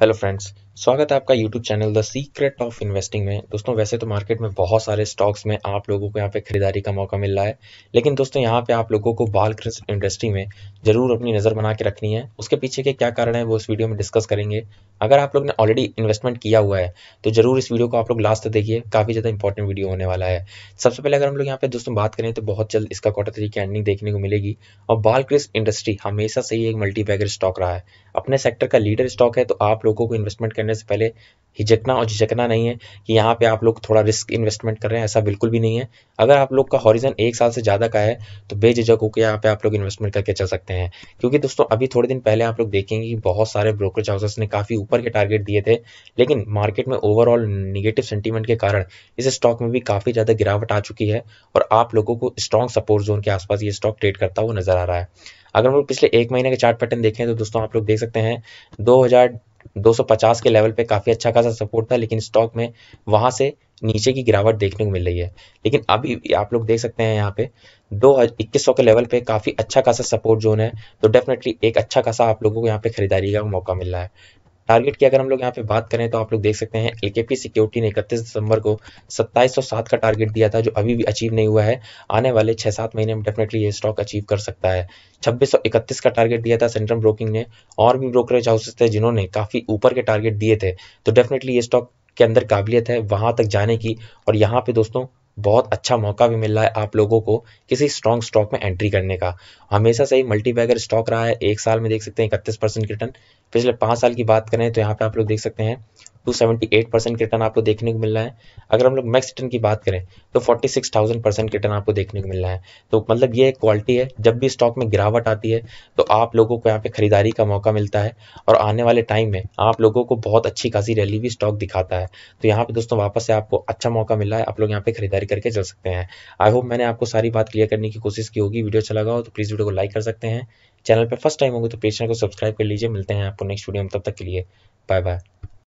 hello friends स्वागत है आपका YouTube channel the secret of investing में दोस्तों वैसे तो मार्केट में बहुत सारे स्टॉक्स में आप लोगों को यहाँ पे खरीदारी का मौका मिल रहा है लेकिन दोस्तों यहाँ पे आप लोगों को बाल कृष्ण इंडस्ट्री में जरूर अपनी नज़र बना के रखनी है उसके पीछे के क्या कारण है वो इस वीडियो में डिस्कस करेंगे अगर आप लोग ने ऑलरेडी इन्वेस्टमेंट किया हुआ है तो जरूर इस वीडियो को आप लोग लास्ट तक देखिए काफ़ी ज़्यादा इंपॉर्टेंट वीडियो होने वाला है सबसे पहले अगर हम लोग यहाँ पे दोस्तों बात करें तो बहुत जल्द इसका क्वार्टर थ्री की एंडिंग देखने को मिलेगी और बाल कृष्ण इंडस्ट्री हमेशा से ही एक मल्टीबैगर स्टॉक रहा है अपने सेक्टर का लीडर स्टॉक है तो आप लोगों को इन्वेस्टमेंट करने करने से पहले हिजकना और झिझकना नहीं है कि यहाँ पे आप लोग थोड़ा रिस्क इन्वेस्टमेंट कर रहे हैं ऐसा बिल्कुल भी नहीं है अगर आप लोग का हॉरिजन एक साल से ज़्यादा का है तो बेझिझक होकर यहाँ पे आप लोग इन्वेस्टमेंट करके चल सकते हैं क्योंकि दोस्तों अभी थोड़े दिन पहले आप लोग देखेंगे कि बहुत सारे ब्रोकरेज हाउसेस ने काफ़ी ऊपर के टारगेट दिए थे लेकिन मार्केट में ओवरऑल निगेटिव सेंटीमेंट के कारण इस स्टॉक में भी काफ़ी ज़्यादा गिरावट आ चुकी है और आप लोगों को स्ट्रॉन्ग सपोर्ट जोन के आसपास ये स्टॉक ट्रेड करता हुआ नजर आ रहा है अगर हम लोग पिछले एक महीने के चार्ट पैटर्न देखें तो दोस्तों आप लोग देख सकते हैं दो 250 के लेवल पे काफ़ी अच्छा खासा सपोर्ट था लेकिन स्टॉक में वहां से नीचे की गिरावट देखने को मिल रही है लेकिन अभी आप लोग देख सकते हैं यहाँ पे दो इक्कीस सौ के लेवल पे काफ़ी अच्छा खासा सपोर्ट जोन है तो डेफिनेटली एक अच्छा खासा आप लोगों को यहाँ पे खरीदारी का मौका मिल रहा है टारगेट की अगर हम लोग यहाँ पे बात करें तो आप लोग देख सकते हैं एल सिक्योरिटी ने इकतीस दिसंबर को 2707 का टारगेट दिया था जो अभी भी अचीव नहीं हुआ है आने वाले छह सात महीने में डेफिनेटली ये स्टॉक अचीव कर सकता है 2631 का टारगेट दिया था सेंट्रम ब्रोकिंग ने और भी ब्रोकरेज हाउसेस थे जिन्होंने काफ़ी ऊपर के टारगेट दिए थे तो डेफिनेटली ये स्टॉक के अंदर काबिलियत है वहां तक जाने की और यहाँ पे दोस्तों बहुत अच्छा मौका भी मिल रहा है आप लोगों को किसी स्ट्रॉन्ग स्टॉक में एंट्री करने का हमेशा से ही मल्टी बैगर स्टॉक रहा है एक साल में देख सकते हैं इकतीस परसेंट रिटर्न पिछले पाँच साल की बात करें तो यहाँ पे आप लोग देख सकते हैं two seventy eight percent return आपको देखने को मिल रहा है अगर हम लोग मैक्स रिटर्न की बात करें तो forty six thousand percent return आपको देखने को मिल रहा है तो मतलब ये एक क्वालिटी है जब भी स्टॉक में गिरावट आती है तो आप लोगों को यहाँ पे खरीदारी का मौका मिलता है और आने वाले टाइम में आप लोगों को बहुत अच्छी खासी रैली भी स्टॉक दिखाता है तो यहाँ पे दोस्तों वापस से आपको अच्छा मौका मिला है आप लोग यहाँ पे खरीदारी करके चल सकते हैं आई होप मैंने आपको सारी बात क्लियर करने की कोशिश की होगी वीडियो अच्छा लगा हो तो प्लीज़ वीडियो को लाइक कर सकते हैं चैनल पर फर्स्ट टाइम होगी तो प्लीज चैनल को सब्सक्राइब कर लीजिए मिलते हैं आपको नेक्स्ट वीडियो में तब तक के लिए बाय बाय